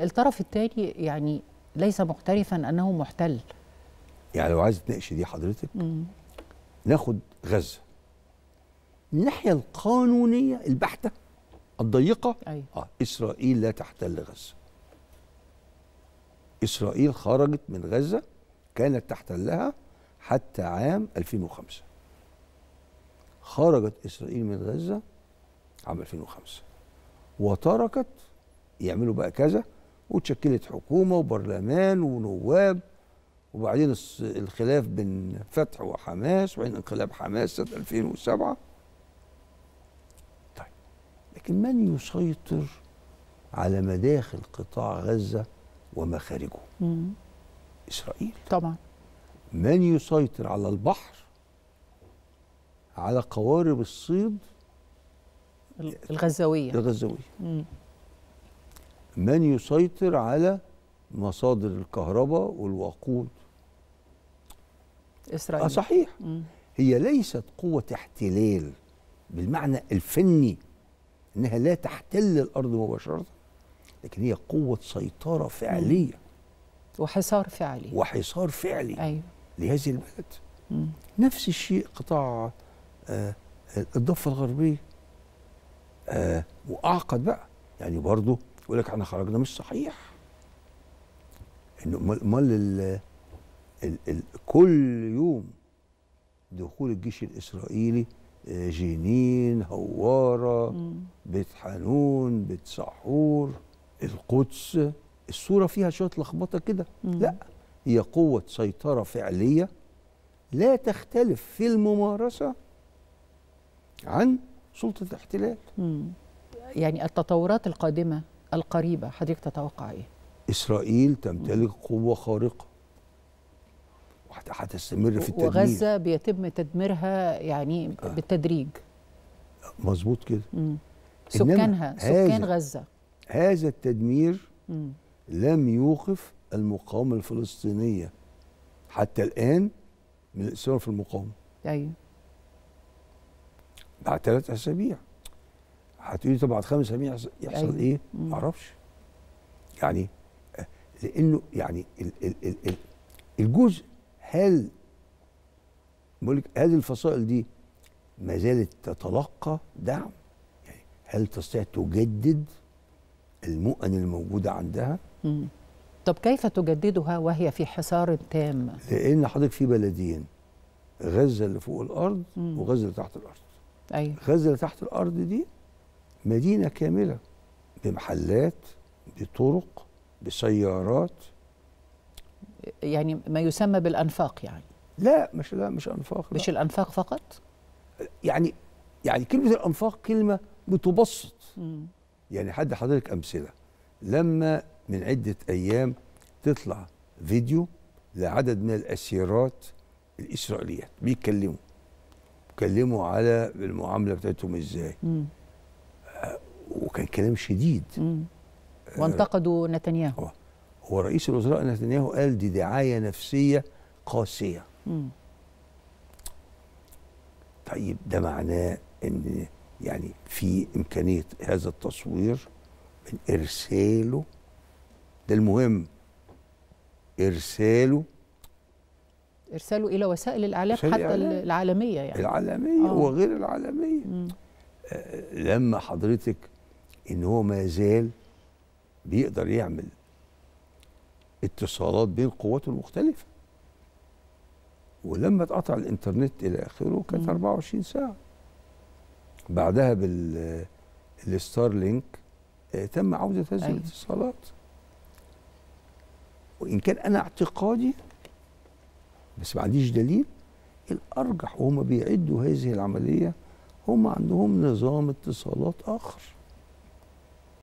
الطرف الثاني يعني ليس محترفا انه محتل يعني لو عايز تناقش دي حضرتك مم. ناخد غزه الناحيه القانونيه البحته الضيقه أيوة. آه اسرائيل لا تحتل غزه اسرائيل خرجت من غزه كانت تحتلها حتى عام 2005 خرجت اسرائيل من غزه عام 2005 وتركت يعملوا بقى كذا وتشكلت حكومة وبرلمان ونواب وبعدين الخلاف بين فتح وحماس وبعدين انقلاب حماس سنة 2007 طيب لكن من يسيطر على مداخل قطاع غزة ومخارجه مم. إسرائيل طبعا من يسيطر على البحر على قوارب الصيد الغزاوية الغزاوية مم. من يسيطر على مصادر الكهرباء والوقود إسرائيل آه، صحيح هي ليست قوة احتلال بالمعنى الفني إنها لا تحتل الأرض مباشرة لكن هي قوة سيطرة فعلية وحصار فعلي وحصار فعلي أيوة. لهذه البلد مم. نفس الشيء قطاع آه الضفة الغربية آه وأعقد بقى يعني برضه يقول لك احنا خرجنا مش صحيح انه امال كل يوم دخول الجيش الاسرائيلي آه، جنين هواره بيت حانون بيت سحور القدس الصوره فيها شويه لخبطه كده لا هي قوه سيطره فعليه لا تختلف في الممارسه عن سلطه الاحتلال يعني التطورات القادمه القريبة حضرتك تتوقع إيه؟ إسرائيل تمتلك قوة خارقة هتستمر في التدمير وغزة بيتم تدميرها يعني آه. بالتدريج مظبوط كده سكانها سكان غزة هذا التدمير لم يوقف المقاومة الفلسطينية حتى الآن من الإصرار في المقاومة أيوه بعد ثلاث أسابيع هتقولي طب بعد خمس سنين يحصل, أيوة. ايه؟ ما اعرفش يعني لانه يعني ال ال ال ال الجزء هل بقول لك هذه الفصائل دي ما زالت تتلقى دعم يعني هل تستطيع تجدد المؤن الموجوده عندها؟ مم. طب كيف تجددها وهي في حصار تام؟ لان حضرتك في بلدين غزه اللي فوق الارض مم. وغزه اللي تحت الارض. ايوه غزه اللي تحت الارض دي مدينة كاملة بمحلات بطرق بسيارات يعني ما يسمى بالأنفاق يعني لا مش لا مش أنفاق لا. مش الأنفاق فقط يعني يعني كلمة الأنفاق كلمة بتبسط مم. يعني حد حضرتك أمثلة لما من عدة أيام تطلع فيديو لعدد من الأسيرات الإسرائيليات بيتكلموا بيتكلموا على المعاملة بتاعتهم إزاي مم. وكان كلام شديد وانتقدوا نتنياهو هو رئيس الوزراء نتنياهو قال دي دعاية نفسية قاسية مم. طيب ده معناه ان يعني في امكانية هذا التصوير من ارساله ده المهم ارساله ارساله الى وسائل الاعلام حتى العالمية, العالميه يعني العالميه آه. وغير العالميه آه لما حضرتك ان هو ما زال بيقدر يعمل اتصالات بين قواته المختلفه ولما اتقطع الانترنت الى اخره كانت 24 ساعه بعدها بال الستارلينك آه، تم عوده هذه أيوة. الاتصالات وان كان انا اعتقادي بس ما عنديش دليل الارجح وهم بيعدوا هذه العمليه هم عندهم نظام اتصالات اخر